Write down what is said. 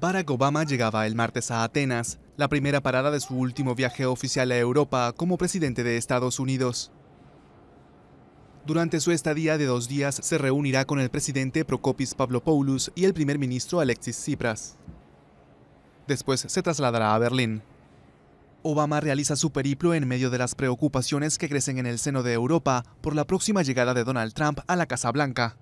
Barack Obama llegaba el martes a Atenas, la primera parada de su último viaje oficial a Europa como presidente de Estados Unidos. Durante su estadía de dos días se reunirá con el presidente Prokopis Pavlopoulos y el primer ministro Alexis Tsipras. Después se trasladará a Berlín. Obama realiza su periplo en medio de las preocupaciones que crecen en el seno de Europa por la próxima llegada de Donald Trump a la Casa Blanca.